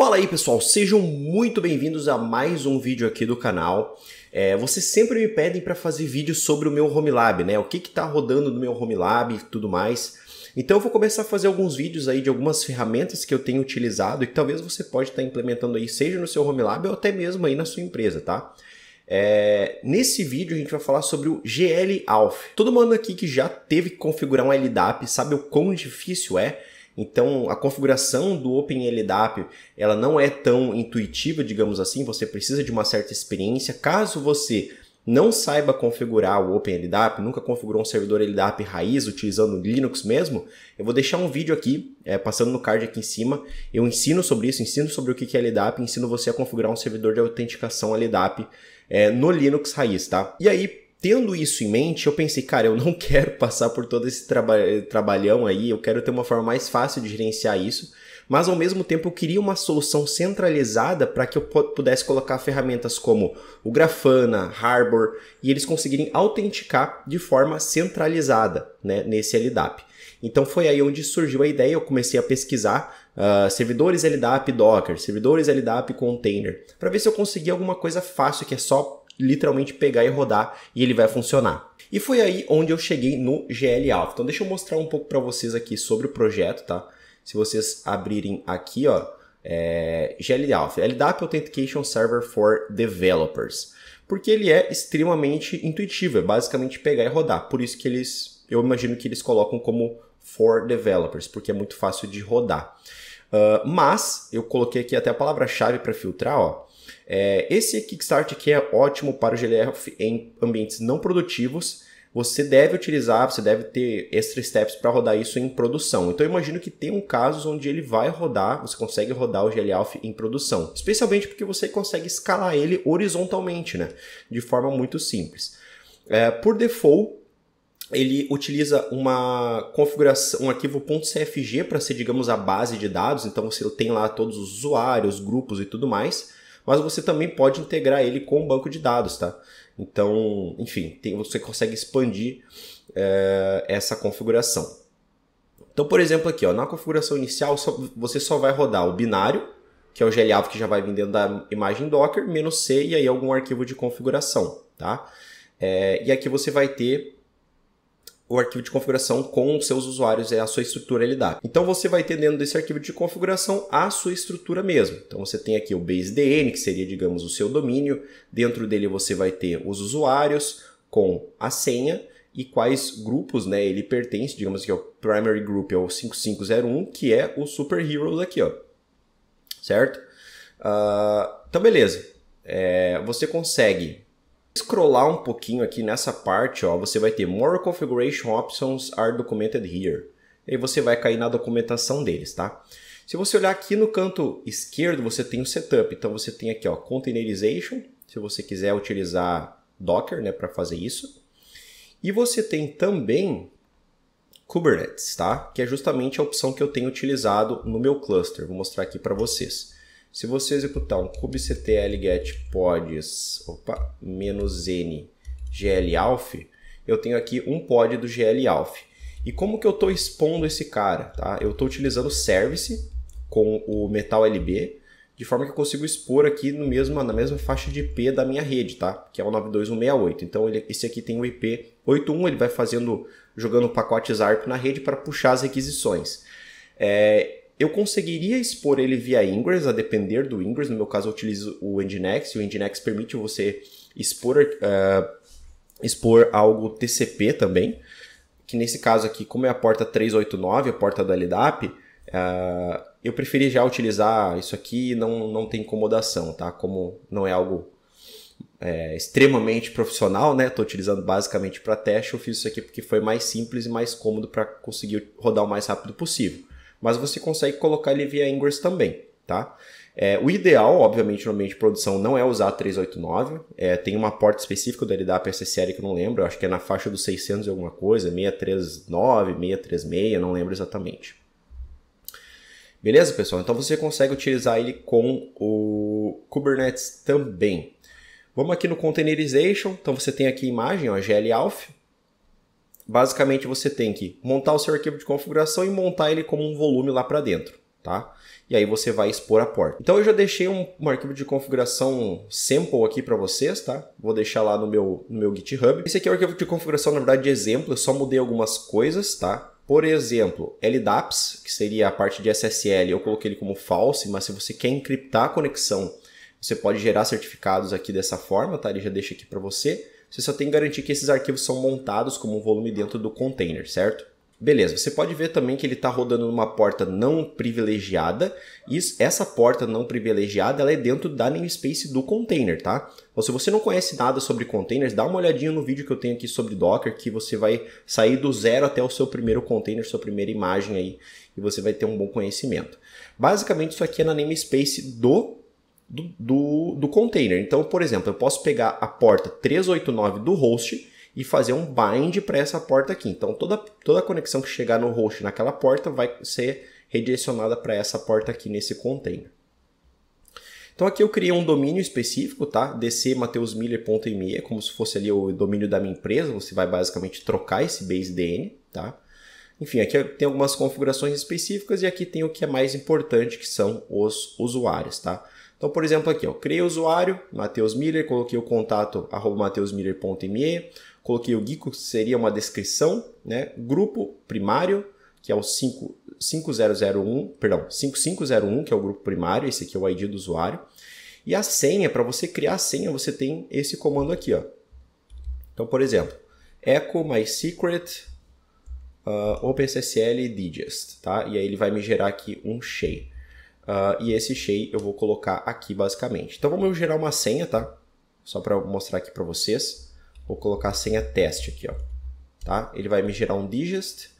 Fala aí pessoal, sejam muito bem-vindos a mais um vídeo aqui do canal. É, vocês sempre me pedem para fazer vídeos sobre o meu Home Lab, né? O que está rodando no meu Home Lab e tudo mais. Então eu vou começar a fazer alguns vídeos aí de algumas ferramentas que eu tenho utilizado e que talvez você pode estar tá implementando aí, seja no seu Home Lab ou até mesmo aí na sua empresa, tá? É, nesse vídeo a gente vai falar sobre o GL Alf. Todo mundo aqui que já teve que configurar um LDAP sabe o quão difícil é então, a configuração do OpenLDAP, ela não é tão intuitiva, digamos assim, você precisa de uma certa experiência. Caso você não saiba configurar o OpenLDAP, nunca configurou um servidor LDAP raiz utilizando Linux mesmo, eu vou deixar um vídeo aqui, é, passando no card aqui em cima. Eu ensino sobre isso, ensino sobre o que é LDAP, ensino você a configurar um servidor de autenticação LDAP é, no Linux raiz, tá? E aí, tendo isso em mente, eu pensei, cara, eu não quero passar por todo esse traba trabalhão aí, eu quero ter uma forma mais fácil de gerenciar isso, mas ao mesmo tempo eu queria uma solução centralizada para que eu pudesse colocar ferramentas como o Grafana, Harbor e eles conseguirem autenticar de forma centralizada né, nesse LDAP. Então foi aí onde surgiu a ideia, eu comecei a pesquisar uh, servidores LDAP Docker, servidores LDAP Container, para ver se eu conseguia alguma coisa fácil que é só literalmente pegar e rodar e ele vai funcionar. E foi aí onde eu cheguei no GL Alpha. Então deixa eu mostrar um pouco para vocês aqui sobre o projeto, tá? Se vocês abrirem aqui, ó, é, GL Alpha, LDAP Authentication Server for Developers. Porque ele é extremamente intuitivo, é basicamente pegar e rodar. Por isso que eles, eu imagino que eles colocam como for developers, porque é muito fácil de rodar. Uh, mas eu coloquei aqui até a palavra-chave para filtrar, ó. É, esse Kickstart aqui é ótimo para o GLF em ambientes não produtivos. Você deve utilizar, você deve ter extra steps para rodar isso em produção. Então eu imagino que tem um casos onde ele vai rodar, você consegue rodar o GLAlf em produção. Especialmente porque você consegue escalar ele horizontalmente, né? De forma muito simples. É, por default, ele utiliza uma configuração, um arquivo .cfg para ser, digamos, a base de dados. Então você tem lá todos os usuários, grupos e tudo mais mas você também pode integrar ele com o banco de dados, tá? Então, enfim, tem, você consegue expandir é, essa configuração. Então, por exemplo, aqui, ó, na configuração inicial, só, você só vai rodar o binário, que é o GLAV que já vai vir dentro da imagem Docker, menos C e aí algum arquivo de configuração, tá? É, e aqui você vai ter o arquivo de configuração com os seus usuários, é a sua estrutura ele dá. Então você vai ter dentro desse arquivo de configuração a sua estrutura mesmo. Então você tem aqui o basedn, que seria, digamos, o seu domínio. Dentro dele você vai ter os usuários com a senha e quais grupos né, ele pertence, digamos que é o primary group é o 5501, que é o super heroes aqui, ó. certo? Uh, então beleza, é, você consegue Scrollar um pouquinho aqui nessa parte, ó, você vai ter More Configuration Options are documented here. E você vai cair na documentação deles, tá? Se você olhar aqui no canto esquerdo, você tem o setup. Então você tem aqui, ó, containerization, se você quiser utilizar Docker, né, para fazer isso. E você tem também Kubernetes, tá? Que é justamente a opção que eu tenho utilizado no meu cluster. Vou mostrar aqui para vocês. Se você executar um kubectl get pods, opa, menos "-n", glAlf, eu tenho aqui um pod do glAlf. E como que eu estou expondo esse cara? Tá? Eu estou utilizando o service com o metal lb, de forma que eu consigo expor aqui no mesmo, na mesma faixa de IP da minha rede, tá? Que é o 92168. Então ele, esse aqui tem o IP 81, ele vai fazendo, jogando pacotes ARP na rede para puxar as requisições. É, eu conseguiria expor ele via Ingress, a depender do Ingress. No meu caso, eu utilizo o Nginx, e o Nginx permite você expor, uh, expor algo TCP também, que nesse caso aqui, como é a porta 389, a porta do LDAP, uh, ah, eu preferi já utilizar isso aqui não, não tem incomodação, tá? Como não é algo é, extremamente profissional, né? Estou utilizando basicamente para teste, eu fiz isso aqui porque foi mais simples e mais cômodo para conseguir rodar o mais rápido possível mas você consegue colocar ele via ingress também, tá? É, o ideal, obviamente, no ambiente de produção não é usar 389, é, tem uma porta específica do LDAP SSL que eu não lembro, eu acho que é na faixa dos 600 e alguma coisa, 639, 636, não lembro exatamente. Beleza, pessoal? Então você consegue utilizar ele com o Kubernetes também. Vamos aqui no Containerization, então você tem aqui a imagem, ó, GL Alpha, basicamente você tem que montar o seu arquivo de configuração e montar ele como um volume lá para dentro, tá? E aí você vai expor a porta. Então eu já deixei um, um arquivo de configuração sample aqui para vocês, tá? Vou deixar lá no meu, no meu GitHub. Esse aqui é o arquivo de configuração, na verdade, de exemplo. Eu só mudei algumas coisas, tá? Por exemplo, LDAPs, que seria a parte de SSL, eu coloquei ele como false, mas se você quer encriptar a conexão, você pode gerar certificados aqui dessa forma, tá? Ele já deixa aqui para você você só tem que garantir que esses arquivos são montados como um volume dentro do container, certo? Beleza, você pode ver também que ele está rodando numa porta não privilegiada, e essa porta não privilegiada ela é dentro da namespace do container, tá? Então, se você não conhece nada sobre containers, dá uma olhadinha no vídeo que eu tenho aqui sobre Docker, que você vai sair do zero até o seu primeiro container, sua primeira imagem aí, e você vai ter um bom conhecimento. Basicamente, isso aqui é na namespace do do, do, do container. Então, por exemplo, eu posso pegar a porta 389 do host e fazer um bind para essa porta aqui. Então, toda, toda conexão que chegar no host naquela porta vai ser redirecionada para essa porta aqui nesse container. Então aqui eu criei um domínio específico, tá? dcmateusmiller.me, é como se fosse ali o domínio da minha empresa, você vai basicamente trocar esse base DN, tá? Enfim, aqui tem algumas configurações específicas e aqui tem o que é mais importante, que são os usuários, tá? Então, por exemplo, aqui, ó, criei o usuário, Matheus Miller, coloquei o contato arroba mateusmiller.me, coloquei o Geeko, que seria uma descrição, né? Grupo primário, que é o 5, 5001, perdão, 5501, que é o grupo primário, esse aqui é o ID do usuário. E a senha, para você criar a senha, você tem esse comando aqui, ó. Então, por exemplo, echo my secret uh, ah, OpenSSL digest, tá? E aí ele vai me gerar aqui um shape. Uh, e esse Shei eu vou colocar aqui basicamente. Então vamos gerar uma senha, tá? Só para mostrar aqui para vocês. Vou colocar a senha teste aqui, ó. Tá? Ele vai me gerar um digest.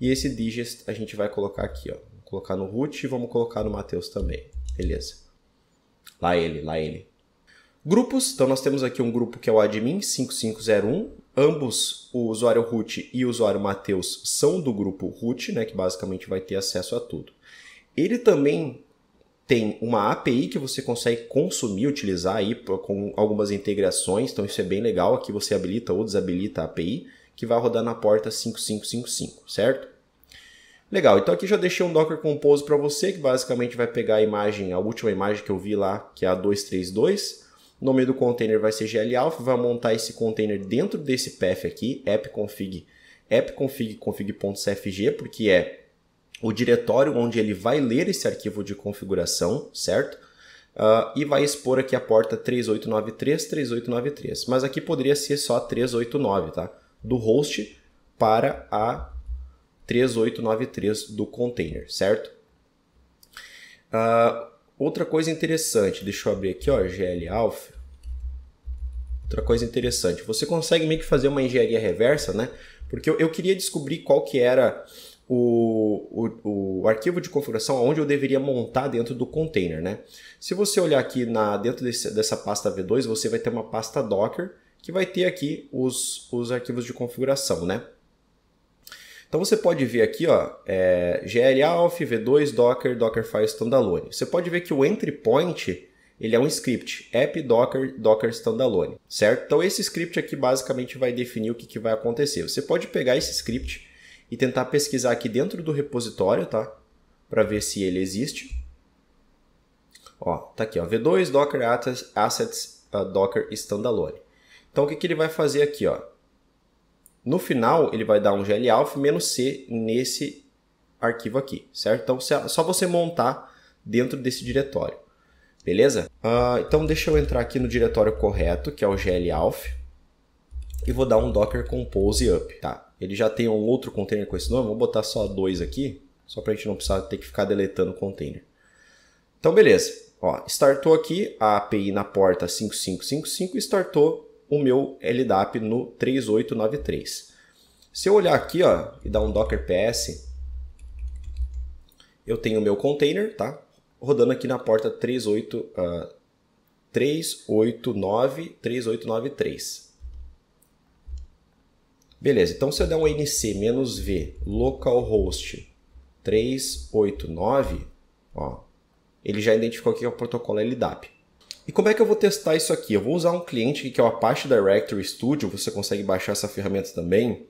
E esse digest a gente vai colocar aqui, ó. Vou colocar no root e vamos colocar no Matheus também. Beleza. Lá ele, lá ele. Grupos, então nós temos aqui um grupo que é o admin 5501. Ambos, o usuário root e o usuário Matheus, são do grupo root, né, que basicamente vai ter acesso a tudo. Ele também tem uma API que você consegue consumir, utilizar aí com algumas integrações, então isso é bem legal. Aqui você habilita ou desabilita a API, que vai rodar na porta 5555, certo? Legal, então aqui já deixei um Docker Compose para você, que basicamente vai pegar a imagem, a última imagem que eu vi lá, que é a 232. O nome do container vai ser GLAlpha, vai montar esse container dentro desse path aqui, appconfig, appconfig config.cfg, porque é o diretório onde ele vai ler esse arquivo de configuração, certo? Uh, e vai expor aqui a porta 3893, 3893. Mas aqui poderia ser só 389, tá? Do host para a 3893 do container, certo? Uh, outra coisa interessante, deixa eu abrir aqui, ó, GL Alpha. Outra coisa interessante, você consegue meio que fazer uma engenharia reversa, né? Porque eu, eu queria descobrir qual que era o, o, o, arquivo de configuração onde eu deveria montar dentro do container. Né? Se você olhar aqui na, dentro desse, dessa pasta V2, você vai ter uma pasta Docker que vai ter aqui os, os arquivos de configuração. Né? Então você pode ver aqui, ó, é, glauth, v2, docker, dockerfile standalone. Você pode ver que o entry point ele é um script, app docker, docker standalone, certo? Então esse script aqui basicamente vai definir o que, que vai acontecer. Você pode pegar esse script e tentar pesquisar aqui dentro do repositório, tá? Para ver se ele existe. Ó, tá aqui, ó, V2 Docker Assets uh, Docker Standalone. Então o que, que ele vai fazer aqui, ó? No final, ele vai dar um glalf -c nesse arquivo aqui, certo? Então só você montar dentro desse diretório, beleza? Uh, então deixa eu entrar aqui no diretório correto, que é o glalf e vou dar um docker compose up, tá? Ele já tem um outro container com esse nome, vou botar só dois aqui, só para a gente não precisar ter que ficar deletando o container. Então, beleza. Ó, startou aqui a API na porta 5555 e startou o meu LDAP no 3893. Se eu olhar aqui ó, e dar um docker ps, eu tenho o meu container, tá? Rodando aqui na porta 38, uh, 389, 3893. Beleza, então se eu der um nc v localhost 389, ó, ele já identificou aqui que é o protocolo LDAP. E como é que eu vou testar isso aqui? Eu vou usar um cliente que é o Apache Directory Studio, você consegue baixar essa ferramenta também.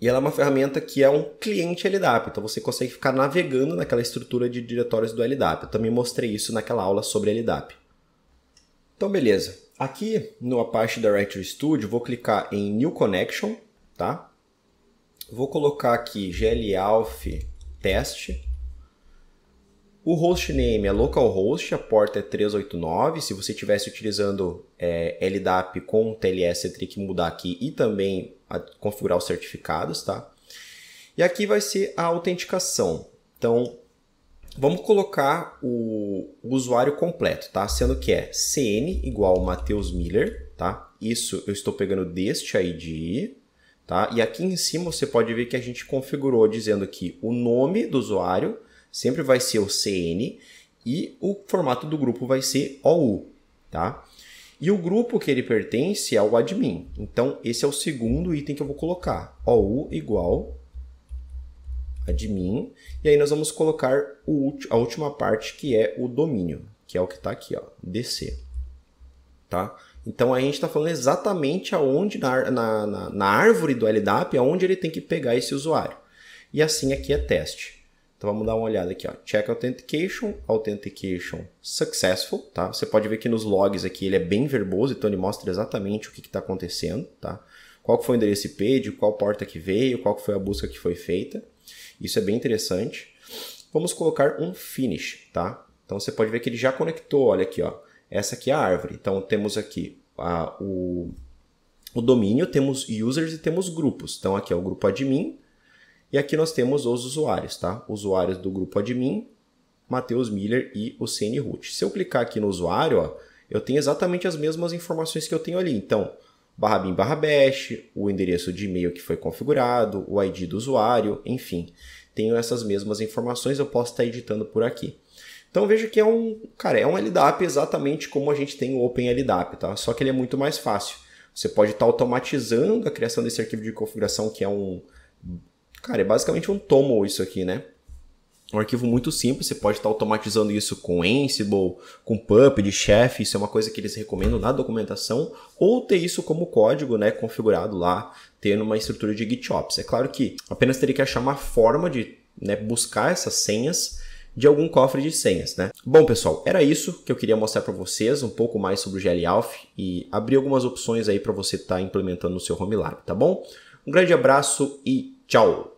E ela é uma ferramenta que é um cliente LDAP, então você consegue ficar navegando naquela estrutura de diretórios do LDAP. Eu também mostrei isso naquela aula sobre LDAP. Então beleza, Aqui no Apache Directory Studio, vou clicar em New Connection, tá? Vou colocar aqui glalf test. O hostname é localhost, a porta é 389. Se você estivesse utilizando é, LDAP com TLS, você teria que mudar aqui e também configurar os certificados, tá? E aqui vai ser a autenticação. Então, Vamos colocar o, usuário completo, tá? Sendo que é CN igual Matheus Miller, tá? Isso eu estou pegando deste ID, tá? E aqui em cima você pode ver que a gente configurou dizendo que o nome do usuário sempre vai ser o CN e o formato do grupo vai ser OU, tá? E o grupo que ele pertence é o admin. Então, esse é o segundo item que eu vou colocar. OU igual admin. E aí nós vamos colocar a última parte que é o domínio, que é o que está aqui, ó, DC. Tá? Então a gente está falando exatamente aonde na, na, na, na árvore do LDAP, aonde ele tem que pegar esse usuário. E assim aqui é teste. Então vamos dar uma olhada aqui, ó. Check authentication, authentication successful, tá? Você pode ver que nos logs aqui ele é bem verboso, então ele mostra exatamente o que está acontecendo, tá? Qual foi o endereço IP, de qual porta que veio, qual foi a busca que foi feita. Isso é bem interessante. Vamos colocar um finish, tá? Então você pode ver que ele já conectou, olha aqui, ó. Essa aqui é a árvore. Então temos aqui a, o, o domínio, temos users e temos grupos. Então aqui é o grupo admin e aqui nós temos os usuários, tá? Usuários do grupo admin, Matheus Miller e o Root. Se eu clicar aqui no usuário, ó, eu tenho exatamente as mesmas informações que eu tenho ali. Então, barra bin barra bash, o endereço de e-mail que foi configurado, o ID do usuário, enfim. Tenho essas mesmas informações, eu posso estar editando por aqui. Então veja que é um, cara, é um LDAP exatamente como a gente tem o OpenLDAP, tá? Só que ele é muito mais fácil. Você pode estar automatizando a criação desse arquivo de configuração que é um, cara, é basicamente um tomo isso aqui, né? um arquivo muito simples, você pode estar automatizando isso com Ansible, com Puppet, Chef, isso é uma coisa que eles recomendam na documentação, ou ter isso como código né, configurado lá, ter uma estrutura de GitOps. É claro que apenas teria que achar uma forma de né, buscar essas senhas de algum cofre de senhas, né? Bom, pessoal, era isso que eu queria mostrar para vocês, um pouco mais sobre o GLAlf e abrir algumas opções aí para você estar tá implementando no seu home lab, tá bom? Um grande abraço e tchau!